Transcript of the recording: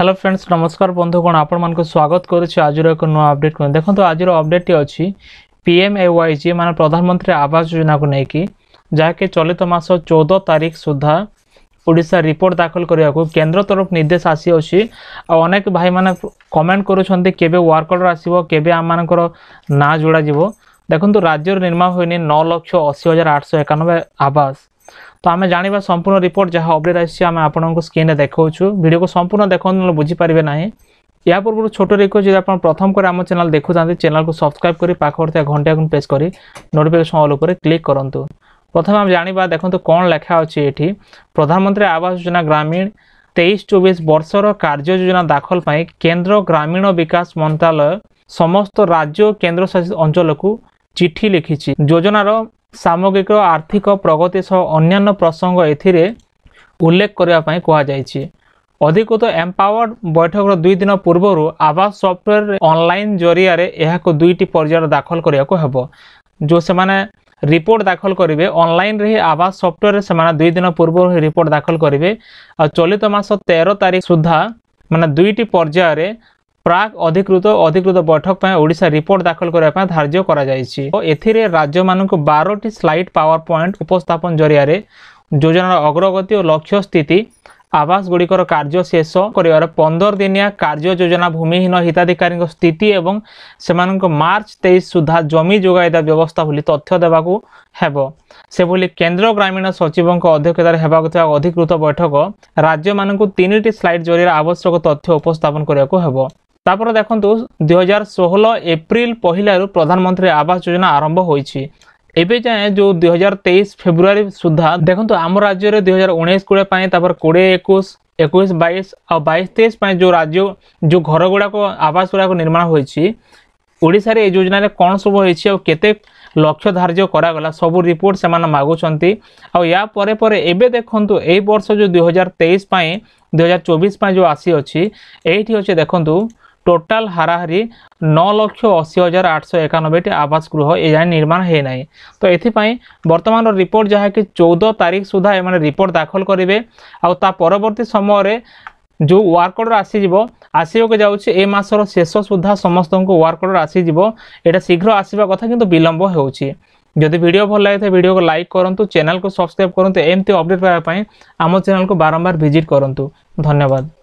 hello friends নমস্কার বন্ধুগণ আপনার স্বাগত করছি আজর এক নূ আপডেট দেখুন আজর অপডেটটি অছি পিএমএওয়াই যে মানে প্রধানমন্ত্রী আবাস যোজনাকে নেই যাকে চলিত মাস চৌদ তারিখ সুদ্ধা ওড়িশা রিপোর্ট দাখল করা কেন্দ্র তরফ নির্দেশ আসিଅଛି ଆଉ ଅନେକ ଭାଇମାନେ କମେଣ୍ଟ କରୁଛନ୍ତି କେବେ ୱାର୍କ ଅର୍ଡ଼ର ଆସିବ କେବେ ଆମମାନଙ୍କର ନାଁ ଯୋଡ଼ାଯିବ ଦେଖନ୍ତୁ ରାଜ୍ୟର ନିର୍ମାଣ ହୋଇନି ନଅ ଲକ୍ଷ ଅଶୀ ହଜାର ଆଠଶହ ଏକାନବେ ଆବାସ তো আমি জাঁয়া সম্পূর্ণ রিপোর্ট যা অপডেট আসছে আমি আপনার স্ক্রিনে দেখাচ্ছু ভিডিওকে সম্পূর্ণ দেখুন বুঝিপারে না या पूर्व छोट रिक्वेस्ट जब आप प्रथम कर आम चैनल देखु चैनल को सब्सक्राइब कर पाखर घंटा को प्रेस कर नोटिफिकेशन अल पर क्लिक करूँ प्रथम आम जाना देखो तो कौन लेखा अच्छे ये प्रधानमंत्री आवास योजना ग्रामीण तेईस चौबीस वर्षर कार्य योजना दाखल पर केन्द्र ग्रामीण विकास मंत्रालय समस्त राज्य केन्द्रशासित अंचल को চিঠি লিখিছি যোজনার ସାମଗ୍ରିକ ଆର୍ଥିକ ପ୍ରଗତି ସହ ଅନ୍ୟାନ୍ୟ ପ୍ରସଙ୍ଗ ଏଥିରେ ଉଲ୍ଲେଖ କରିବା ପାଇଁ କୁହାଯାଇଛି ଅଧିକୃତ ଏମ୍ପାୱାର୍ଡ ବୈଠକର ଦୁଇ ଦିନ ପୂର୍ବରୁ ଆବାସ ସଫ୍ଟୱେର୍ ଅନଲାଇନ୍ ଜରିଆରେ ଏହାକୁ ଦୁଇଟି ପର୍ଯ୍ୟାୟରେ ଦାଖଲ କରିବାକୁ ହେବ ଯେଉଁ ସେମାନେ ରିପୋର୍ଟ ଦାଖଲ କରିବେ ଅନଲାଇନ୍ରେ ହିଁ ଆବାସ ସଫ୍ଟୱେର୍ରେ ସେମାନେ ଦୁଇ ଦିନ ପୂର୍ବରୁ ହିଁ ରିପୋର୍ଟ ଦାଖଲ କରିବେ ଆଉ ଚଳିତ ମାସ ତେର ତାରିଖ ସୁଦ୍ଧା ମାନେ ଦୁଇଟି ପର୍ଯ୍ୟାୟରେ ପ୍ରାକ୍ ଅଧିକୃତ ଅଧିକୃତ ବୈଠକ ପାଇଁ ଓଡ଼ିଶା ରିପୋର୍ଟ ଦାଖଲ କରିବା ପାଇଁ ଧାର୍ଯ୍ୟ କରାଯାଇଛି ଓ ଏଥିରେ ରାଜ୍ୟମାନଙ୍କୁ ବାରଟି ସ୍ଲାଇଡ୍ ପାୱାର ପଏଣ୍ଟ ଉପସ୍ଥାପନ ଜରିଆରେ ଯୋଜନାର ଅଗ୍ରଗତି ଓ ଲକ୍ଷ୍ୟ ସ୍ଥିତି ଆବାସଗୁଡ଼ିକର କାର୍ଯ୍ୟ ଶେଷ କରିବାର ପନ୍ଦର ଦିନିଆ କାର୍ଯ୍ୟ ଯୋଜନା ଭୂମିହୀନ ହିତାଧିକାରୀଙ୍କ ସ୍ଥିତି ଏବଂ ସେମାନଙ୍କୁ ମାର୍ଚ୍ଚ ତେଇଶ ସୁଦ୍ଧା ଜମି ଯୋଗାଇଦେବା ବ୍ୟବସ୍ଥା ବୋଲି ତଥ୍ୟ ଦେବାକୁ ହେବ ସେଭଳି କେନ୍ଦ୍ର ଗ୍ରାମୀଣ ସଚିବଙ୍କ ଅଧ୍ୟକ୍ଷତାରେ ହେବାକୁ ଥିବା ଅଧିକୃତ ବୈଠକ ରାଜ୍ୟମାନଙ୍କୁ ତିନିଟି ସ୍ଲାଇଡ୍ ଜରିଆରେ ଆବଶ୍ୟକ ତଥ୍ୟ ଉପସ୍ଥାପନ କରିବାକୁ ହେବ তারপরে দেখুন দুই হাজার ষোহল এপ্রিল পহিলার প্রধানমন্ত্রী আবাস যোজনা আরম্ভ হয়েছে এবে যাଏଁ ଯେଉଁ ଦୁଇ ହଜାର ତେଇଶ ଫେବୃଆରୀ ସୁଦ୍ଧା ଦେଖନ୍ତୁ ଆମ ରାଜ୍ୟରେ ଦୁଇ ହଜାର ଉଣେଇଶ କୋଡ଼ିଏ ପାଇଁ ତାପରେ କୋଡ଼ିଏ ଏକୋଇଶ ଏକୋଇଶ ବାଇଶ ଆଉ ବାଇଶ ତେଇଶ ପାଇଁ ଯେଉଁ ରାଜ୍ୟ ଯେଉଁ ଘର ଗୁଡ଼ାକ ଆବାସ ଗୁଡ଼ାକ ନିର୍ମାଣ ହୋଇଛି ଓଡ଼ିଶାରେ ଏ ଯୋଜନାରେ କ'ଣ ସବୁ ହୋଇଛି ଆଉ କେତେ ଲକ୍ଷ୍ୟ ଧାର୍ଯ୍ୟ କରାଗଲା ସବୁ ରିପୋର୍ଟ ସେମାନେ ମାଗୁଛନ୍ତି ଆଉ ୟା ପରେ ପରେ ଏବେ ଦେଖନ୍ତୁ ଏଇ ବର୍ଷ ଯେଉଁ ଦୁଇ ହଜାର ତେଇଶ ପାଇଁ ଦୁଇ ହଜାର ଚବିଶ ପାଇଁ ଯେଉଁ ଆସିଅଛି ଏଇଠି ଅଛି ଦେଖନ୍ତୁ টোটাল হারাহারি ନଅ ଲକ୍ଷ ଅଶୀ ହଜାର ଆଠଶହ ଏକାନବେଟି ଆବାସ ଗୃହ ଏଯାଏଁ ନିର୍ମାଣ ହୋଇନାହିଁ ତ ଏଥିପାଇଁ ବର୍ତ୍ତମାନର ରିପୋର୍ଟ ଯାହାକି ଚଉଦ ତାରିଖ ସୁଦ୍ଧା ଏମାନେ ରିପୋର୍ଟ ଦାଖଲ କରିବେ ଆଉ ତା ପରବର୍ତ୍ତୀ ସମୟରେ ଯେଉଁ ୱାର୍କ ଅର୍ଡ଼ର ଆସିଯିବ ଆସିବାକୁ ଯାଉଛି ଏ ମାସର ଶେଷ ସୁଦ୍ଧା ସମସ୍ତଙ୍କୁ ୱାର୍କ ଅର୍ଡ଼ର ଆସିଯିବ ଏଇଟା ଶୀଘ୍ର ଆସିବା କଥା କିନ୍ତୁ ବିଳମ୍ବ ହେଉଛି ଯଦି ଭିଡ଼ିଓ ଭଲ ଲାଗିଥାଏ ଭିଡ଼ିଓକୁ ଲାଇକ୍ କରନ୍ତୁ ଚ୍ୟାନେଲକୁ ସବସ୍କ୍ରାଇବ୍ କରନ୍ତୁ ଏମିତି ଅପଡ଼େଟ୍ ପାଇବା ପାଇଁ ଆମ ଚ୍ୟାନେଲକୁ ବାରମ୍ବାର ଭିଜିଟ୍ କରନ୍ତୁ ଧନ୍ୟବାଦ